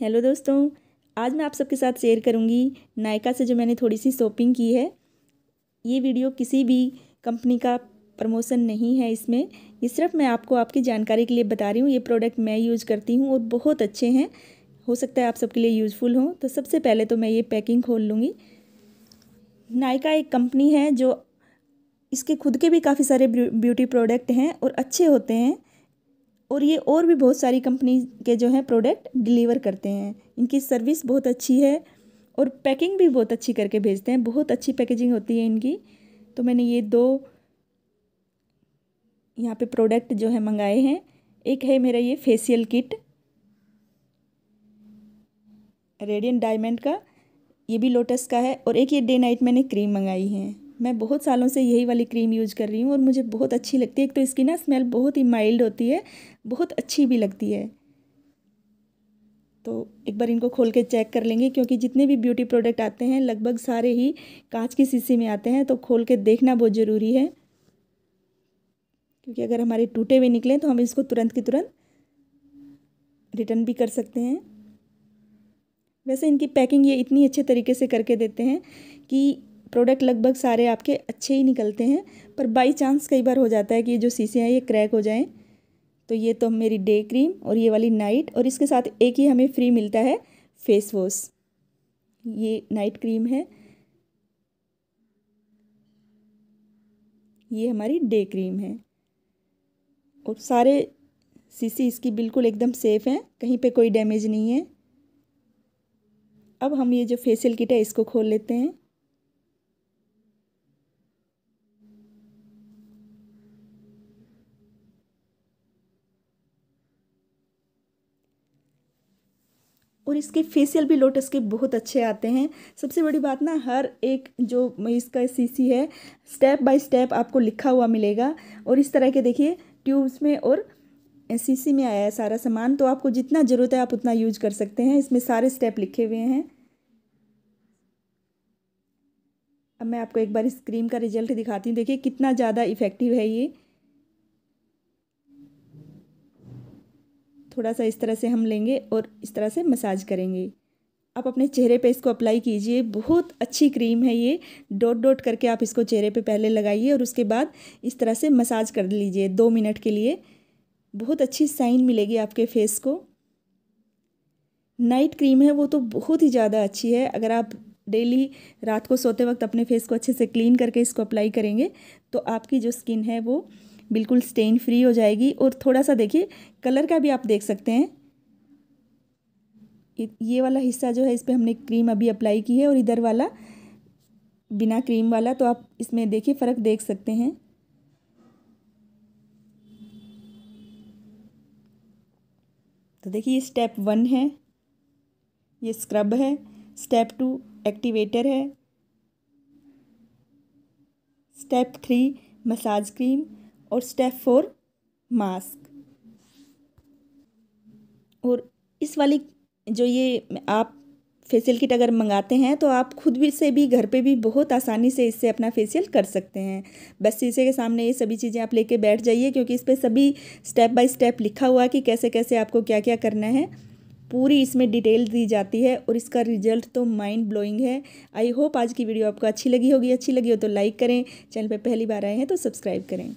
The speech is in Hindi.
हेलो दोस्तों आज मैं आप सबके साथ शेयर करूंगी नायका से जो मैंने थोड़ी सी शॉपिंग की है ये वीडियो किसी भी कंपनी का प्रमोशन नहीं है इसमें ये सिर्फ मैं आपको आपकी जानकारी के लिए बता रही हूँ ये प्रोडक्ट मैं यूज़ करती हूँ और बहुत अच्छे हैं हो सकता है आप सबके लिए यूज़फुल हों तो सबसे पहले तो मैं ये पैकिंग खोल लूँगी नायका एक कंपनी है जो इसके खुद के भी काफ़ी सारे ब्यूटी प्रोडक्ट हैं और अच्छे होते हैं और ये और भी बहुत सारी कंपनी के जो हैं प्रोडक्ट डिलीवर करते हैं इनकी सर्विस बहुत अच्छी है और पैकिंग भी बहुत अच्छी करके भेजते हैं बहुत अच्छी पैकेजिंग होती है इनकी तो मैंने ये दो यहाँ पे प्रोडक्ट जो है मंगाए हैं एक है मेरा ये फेसियल किट रेडियन डायमंड का ये भी लोटस का है और एक ये डे नाइट मैंने क्रीम मंगाई है मैं बहुत सालों से यही वाली क्रीम यूज कर रही हूँ और मुझे बहुत अच्छी लगती है एक तो इसकी ना स्मेल बहुत ही माइल्ड होती है बहुत अच्छी भी लगती है तो एक बार इनको खोल के चेक कर लेंगे क्योंकि जितने भी ब्यूटी प्रोडक्ट आते हैं लगभग सारे ही कांच की शीशी में आते हैं तो खोल के देखना बहुत ज़रूरी है क्योंकि अगर हमारे टूटे हुए निकलें तो हम इसको तुरंत की तुरंत रिटर्न भी कर सकते हैं वैसे इनकी पैकिंग ये इतनी अच्छे तरीके से करके देते हैं कि प्रोडक्ट लगभग सारे आपके अच्छे ही निकलते हैं पर बाई चांस कई बार हो जाता है कि ये जो शीशे हैं ये क्रैक हो जाएं तो ये तो मेरी डे क्रीम और ये वाली नाइट और इसके साथ एक ही हमें फ्री मिलता है फेस वॉश ये नाइट क्रीम है ये हमारी डे क्रीम है और सारे सीसी इसकी बिल्कुल एकदम सेफ़ हैं कहीं पे कोई डैमेज नहीं है अब हम ये जो फेसियल किट है इसको खोल लेते हैं और इसके फेशियल भी लोटस के बहुत अच्छे आते हैं सबसे बड़ी बात ना हर एक जो इसका सीसी है स्टेप बाय स्टेप आपको लिखा हुआ मिलेगा और इस तरह के देखिए ट्यूब्स में और सीसी में आया है सारा सामान तो आपको जितना ज़रूरत है आप उतना यूज कर सकते हैं इसमें सारे स्टेप लिखे हुए हैं अब मैं आपको एक बार इस क्रीम का रिजल्ट दिखाती हूँ देखिए कितना ज़्यादा इफ़ेक्टिव है ये थोड़ा सा इस तरह से हम लेंगे और इस तरह से मसाज करेंगे आप अपने चेहरे पे इसको अप्लाई कीजिए बहुत अच्छी क्रीम है ये डॉट डॉट करके आप इसको चेहरे पे पहले लगाइए और उसके बाद इस तरह से मसाज कर लीजिए दो मिनट के लिए बहुत अच्छी साइन मिलेगी आपके फेस को नाइट क्रीम है वो तो बहुत ही ज़्यादा अच्छी है अगर आप डेली रात को सोते वक्त अपने फेस को अच्छे से क्लीन करके इसको अप्लाई करेंगे तो आपकी जो स्किन है वो बिल्कुल स्टेन फ्री हो जाएगी और थोड़ा सा देखिए कलर का भी आप देख सकते हैं ये वाला हिस्सा जो है इस पर हमने क्रीम अभी अप्लाई की है और इधर वाला बिना क्रीम वाला तो आप इसमें देखिए फ़र्क देख सकते हैं तो देखिए स्टेप वन है ये स्क्रब है स्टेप टू एक्टिवेटर है स्टेप थ्री मसाज क्रीम और स्टेप फोर मास्क और इस वाली जो ये आप फेशियल किट अगर मंगाते हैं तो आप खुद भी से भी घर पे भी बहुत आसानी से इससे अपना फेशियल कर सकते हैं बस शीशे के सामने ये सभी चीज़ें आप लेके बैठ जाइए क्योंकि इस पर सभी स्टेप बाय स्टेप लिखा हुआ है कि कैसे कैसे आपको क्या क्या करना है पूरी इसमें डिटेल दी जाती है और इसका रिजल्ट तो माइंड ब्लोइंग है आई होप आज की वीडियो आपको अच्छी लगी होगी अच्छी लगी हो तो लाइक करें चैनल पर पहली बार आए हैं तो सब्सक्राइब करें